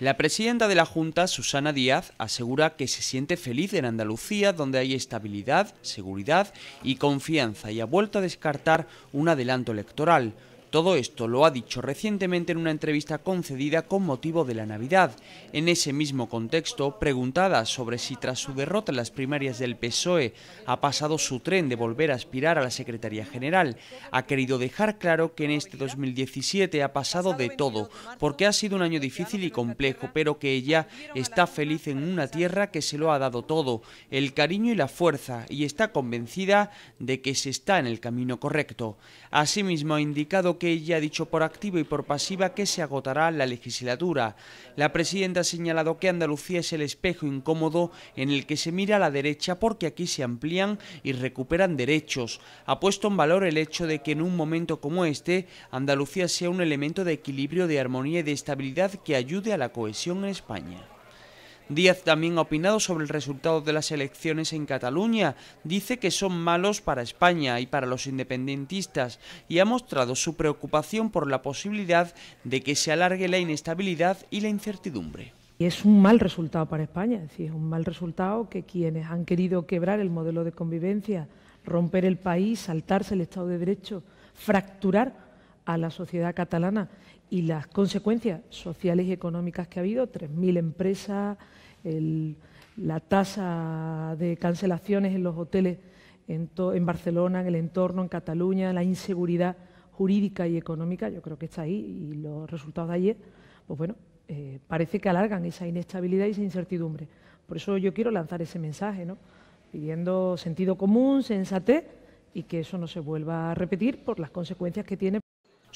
La presidenta de la Junta, Susana Díaz, asegura que se siente feliz en Andalucía, donde hay estabilidad, seguridad y confianza, y ha vuelto a descartar un adelanto electoral. Todo esto lo ha dicho recientemente en una entrevista concedida con motivo de la Navidad. En ese mismo contexto, preguntada sobre si tras su derrota en las primarias del PSOE ha pasado su tren de volver a aspirar a la Secretaría General, ha querido dejar claro que en este 2017 ha pasado de todo, porque ha sido un año difícil y complejo, pero que ella está feliz en una tierra que se lo ha dado todo, el cariño y la fuerza, y está convencida de que se está en el camino correcto. Asimismo, ha indicado que que ella ha dicho por activa y por pasiva que se agotará la legislatura. La presidenta ha señalado que Andalucía es el espejo incómodo en el que se mira a la derecha porque aquí se amplían y recuperan derechos. Ha puesto en valor el hecho de que en un momento como este, Andalucía sea un elemento de equilibrio, de armonía y de estabilidad que ayude a la cohesión en España. Díaz también ha opinado sobre el resultado de las elecciones en Cataluña. Dice que son malos para España y para los independentistas y ha mostrado su preocupación por la posibilidad de que se alargue la inestabilidad y la incertidumbre. es un mal resultado para España, es decir, un mal resultado que quienes han querido quebrar el modelo de convivencia, romper el país, saltarse el Estado de Derecho, fracturar a la sociedad catalana y las consecuencias sociales y económicas que ha habido, 3.000 empresas, la tasa de cancelaciones en los hoteles en, Barcelona, en el entorno, en Cataluña, la inseguridad jurídica y económica, yo creo que está ahí y los resultados de ayer, pues bueno, eh, parece que alargan esa inestabilidad y esa incertidumbre. Por eso yo quiero lanzar ese mensaje, ¿no? pidiendo sentido común, sensatez y que eso no se vuelva a repetir por las consecuencias que tiene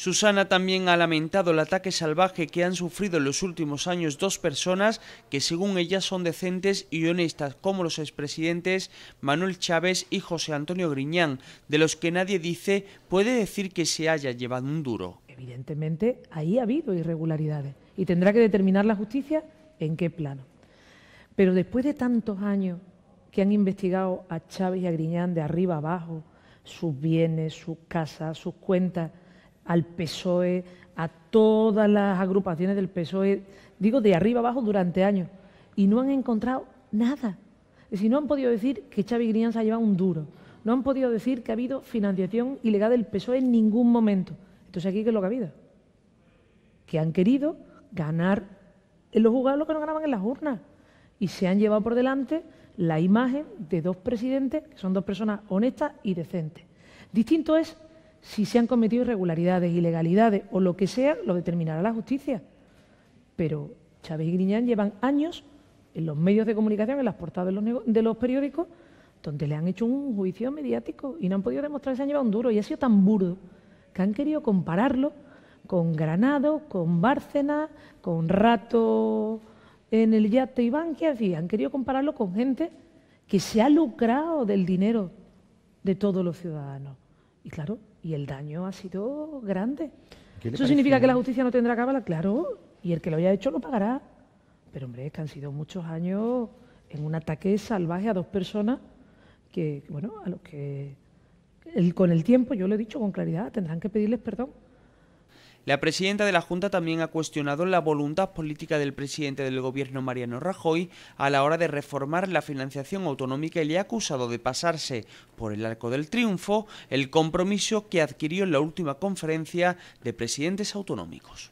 Susana también ha lamentado el ataque salvaje que han sufrido en los últimos años dos personas que según ella son decentes y honestas como los expresidentes Manuel Chávez y José Antonio Griñán, de los que nadie dice puede decir que se haya llevado un duro. Evidentemente ahí ha habido irregularidades y tendrá que determinar la justicia en qué plano. Pero después de tantos años que han investigado a Chávez y a Griñán de arriba abajo, sus bienes, sus casas, sus cuentas, al PSOE, a todas las agrupaciones del PSOE, digo de arriba abajo durante años, y no han encontrado nada. Es decir, no han podido decir que Xavi Grián se ha llevado un duro, no han podido decir que ha habido financiación ilegal del PSOE en ningún momento. Entonces, ¿aquí qué es lo que ha habido? Que han querido ganar en los juzgados lo que no ganaban en las urnas. Y se han llevado por delante la imagen de dos presidentes, que son dos personas honestas y decentes. Distinto es si se han cometido irregularidades, ilegalidades o lo que sea, lo determinará la justicia. Pero Chávez y Griñán llevan años en los medios de comunicación, en las portadas de los, periódicos, donde le han hecho un juicio mediático y no han podido demostrar que se han llevado un duro. Y ha sido tan burdo que han querido compararlo con Granado, con Bárcena, con Rato en el yate y que hacía. Han querido compararlo con gente que se ha lucrado del dinero de todos los ciudadanos. Y claro, y el daño ha sido grande. ¿Eso significa que la justicia no tendrá cábala? Claro, y el que lo haya hecho lo pagará. Pero hombre, es que han sido muchos años en un ataque salvaje a dos personas que, bueno, a los que con el tiempo, yo lo he dicho con claridad, tendrán que pedirles perdón. La presidenta de la Junta también ha cuestionado la voluntad política del presidente del gobierno Mariano Rajoy a la hora de reformar la financiación autonómica y le ha acusado de pasarse por el arco del triunfo el compromiso que adquirió en la última conferencia de presidentes autonómicos.